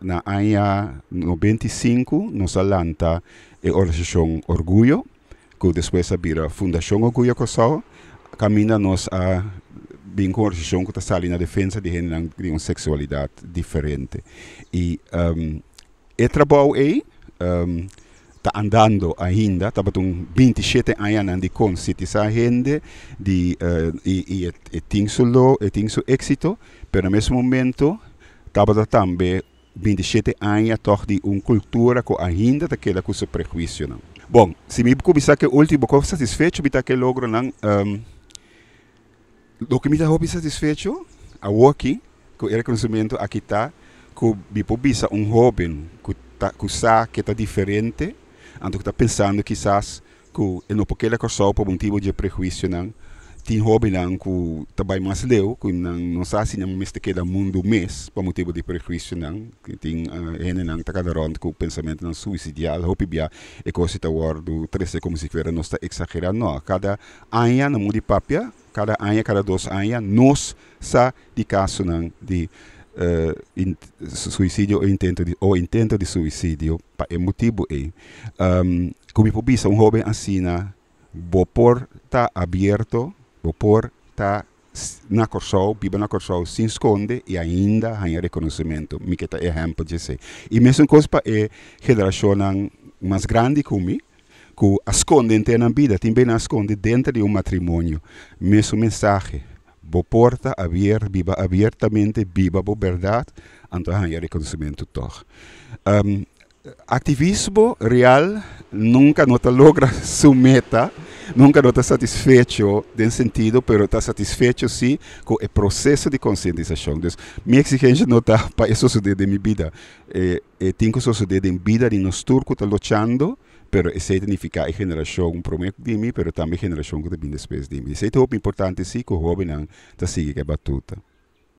na anha 95 nos alanta a organização Orgulho, que depois a Fundação Orgulho Kosovo, caminha nos a bem com a organização que está ali na defesa de gente de uma sexualidade diferente. E um, o trabalho aí um, está andando ainda, está batendo 27 anos de consciência a gente, de, e, e, tem seu êxito, mas no mesmo momento está também bendicete anha toch a una cultura che ainda daquela com seu prejuízo não bom se me começar que último pouco satisfeito bita que logro não um, do que me está satisfeito a aqui que o reconhecimento aqui está que che pubisa um jovem que tá che sabe che está diferente ando que está pensando quizás que ele não pode que só por motivo de prejuízo não tin hobby lang ku tabay mas leo ku nang no sa sinya miste keda mundo mes pa motivo de prejuízo nang tin uh, eh, ene nang takada rond ku pensamento nang suicidial hopi bia e cosi ta wardu trese como se fera nosta exagera no cada anya na mudi papia cada anya cada dos anya nos sa di caso nang di Uh, in, suicídio ou intento de, ou intento de suicídio pa é motivo é um, ehm, como pubisa um jovem assina vou porta aberto opor está na Corsol, Biba na Corsol se esconde e ainda ganha reconhecimento. miqueta é exemplo de ser. E mesma coisa para a geração mais grande como que esconde na vida, também esconde dentro de um matrimônio. Mesmo mensagem. Bo porta aberta, viva abertamente, viva a verdade, então ganha reconhecimento todo. Um, ehm, ativismo real nunca nota logra sua meta nunca não está satisfeito nesse sentido, mas está satisfeito sim com o processo de conscientização. Então, minha exigência não está para isso suceder em minha vida. Eh, eh, tem que suceder em vida de nós turcos que está lutando, pero isso é significa a geração um problema de mim, mas também a geração que tem de espécie de mim. Isso é muito importante sim que o jovem está seguindo a batuta.